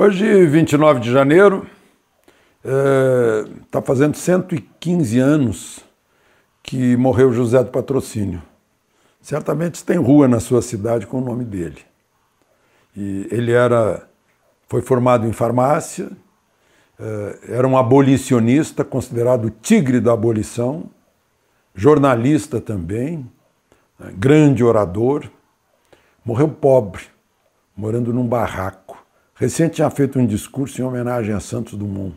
Hoje, 29 de janeiro, está é, tá fazendo 115 anos que morreu José do Patrocínio. Certamente tem rua na sua cidade com o nome dele. E ele era, foi formado em farmácia, é, era um abolicionista, considerado o tigre da abolição, jornalista também, né, grande orador. Morreu pobre, morando num barraco Recente tinha feito um discurso em homenagem a Santos Dumont.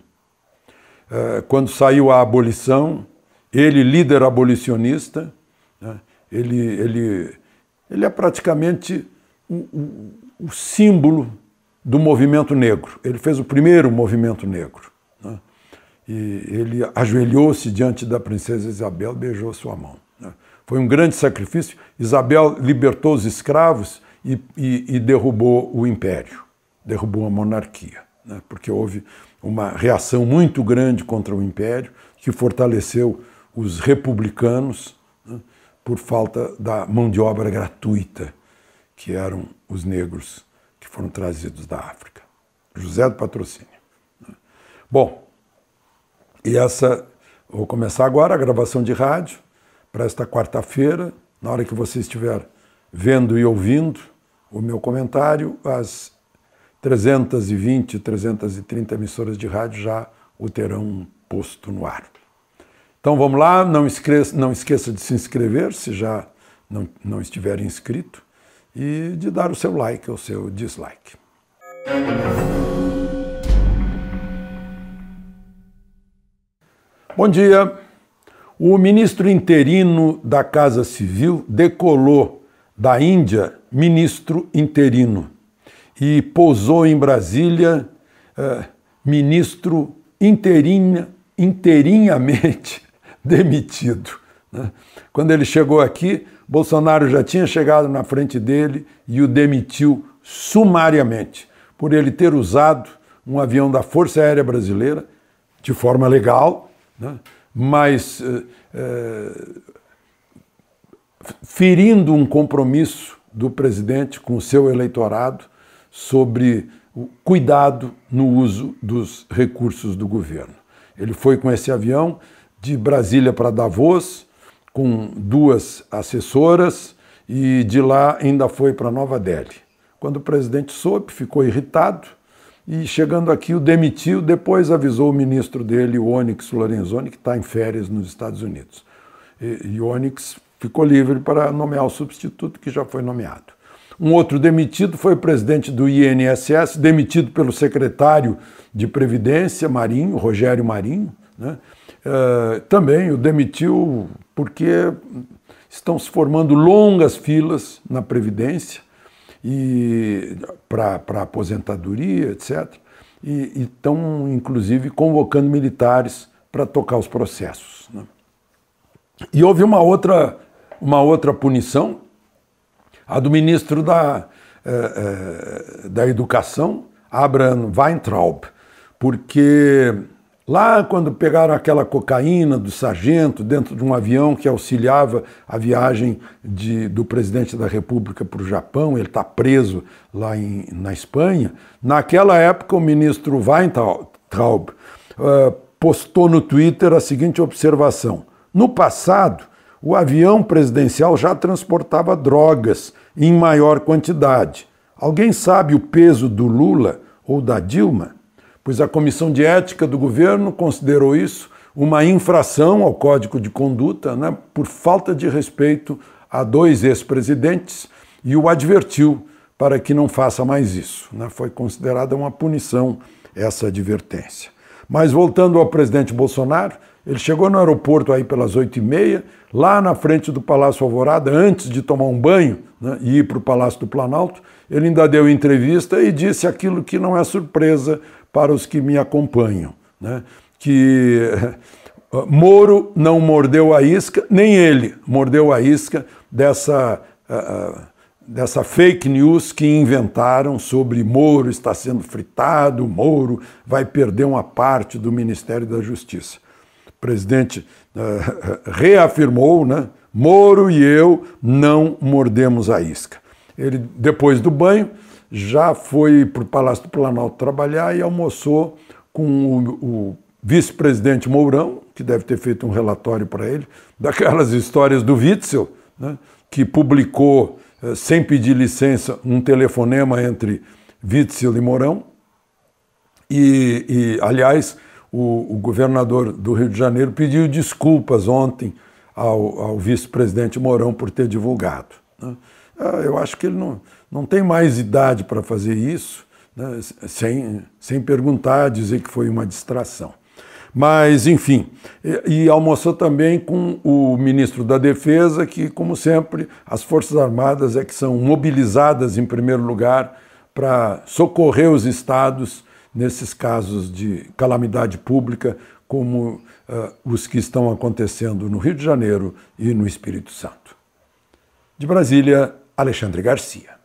É, quando saiu a abolição, ele, líder abolicionista, né, ele, ele, ele é praticamente o, o, o símbolo do movimento negro. Ele fez o primeiro movimento negro. Né, e ele ajoelhou-se diante da princesa Isabel, beijou sua mão. Né. Foi um grande sacrifício. Isabel libertou os escravos e, e, e derrubou o império derrubou a monarquia, né? porque houve uma reação muito grande contra o império, que fortaleceu os republicanos né? por falta da mão de obra gratuita, que eram os negros que foram trazidos da África. José do Patrocínio. Né? Bom, e essa. Vou começar agora a gravação de rádio para esta quarta-feira, na hora que você estiver vendo e ouvindo o meu comentário, às 320, 330 emissoras de rádio já o terão posto no ar. Então vamos lá, não esqueça, não esqueça de se inscrever se já não, não estiver inscrito e de dar o seu like ou o seu dislike. Bom dia. O ministro interino da Casa Civil decolou da Índia ministro interino e pousou em Brasília eh, ministro inteirinha, inteirinhamente demitido. Né? Quando ele chegou aqui, Bolsonaro já tinha chegado na frente dele e o demitiu sumariamente, por ele ter usado um avião da Força Aérea Brasileira de forma legal, né? mas eh, eh, ferindo um compromisso do presidente com o seu eleitorado sobre o cuidado no uso dos recursos do governo. Ele foi com esse avião de Brasília para Davos, com duas assessoras, e de lá ainda foi para Nova Delhi. Quando o presidente soube, ficou irritado e, chegando aqui, o demitiu. Depois avisou o ministro dele, o Onyx Lorenzoni, que está em férias nos Estados Unidos. E, e Onyx ficou livre para nomear o substituto que já foi nomeado. Um outro demitido foi o presidente do INSS, demitido pelo secretário de Previdência, Marinho, Rogério Marinho. Né? Eh, também o demitiu porque estão se formando longas filas na Previdência e para aposentadoria, etc. E, e estão, inclusive, convocando militares para tocar os processos. Né? E houve uma outra, uma outra punição a do ministro da, eh, eh, da Educação, Abraham Weintraub, porque lá quando pegaram aquela cocaína do sargento dentro de um avião que auxiliava a viagem de, do presidente da República para o Japão, ele está preso lá em, na Espanha, naquela época o ministro Weintraub eh, postou no Twitter a seguinte observação. No passado, o avião presidencial já transportava drogas em maior quantidade. Alguém sabe o peso do Lula ou da Dilma? Pois a Comissão de Ética do governo considerou isso uma infração ao Código de Conduta né, por falta de respeito a dois ex-presidentes e o advertiu para que não faça mais isso. Né? Foi considerada uma punição essa advertência. Mas voltando ao presidente Bolsonaro, ele chegou no aeroporto aí pelas oito e meia, lá na frente do Palácio Alvorada, antes de tomar um banho né, e ir para o Palácio do Planalto, ele ainda deu entrevista e disse aquilo que não é surpresa para os que me acompanham, né, que eh, Moro não mordeu a isca, nem ele mordeu a isca dessa uh, dessa fake news que inventaram sobre Moro está sendo fritado, Moro vai perder uma parte do Ministério da Justiça. O presidente uh, reafirmou, né? Moro e eu não mordemos a isca. Ele, depois do banho, já foi para o Palácio do Planalto trabalhar e almoçou com o, o vice-presidente Mourão, que deve ter feito um relatório para ele, daquelas histórias do Witzel, né, que publicou eh, sem pedir licença, um telefonema entre Witzel e Mourão. E, e aliás, o, o, governador do Rio de Janeiro pediu desculpas ontem ao, ao vice-presidente Mourão por ter divulgado. Né? Ah, eu acho que ele não, não tem mais idade para fazer isso, né? sem, sem perguntar, dizer que foi uma distração. Mas, enfim, e, almoçou também com o ministro da Defesa, que, como sempre, as Forças Armadas é que são mobilizadas em primeiro lugar para socorrer os estados nesses casos de calamidade pública, como uh, os que estão acontecendo no Rio de Janeiro e no Espírito Santo. De Brasília, Alexandre Garcia.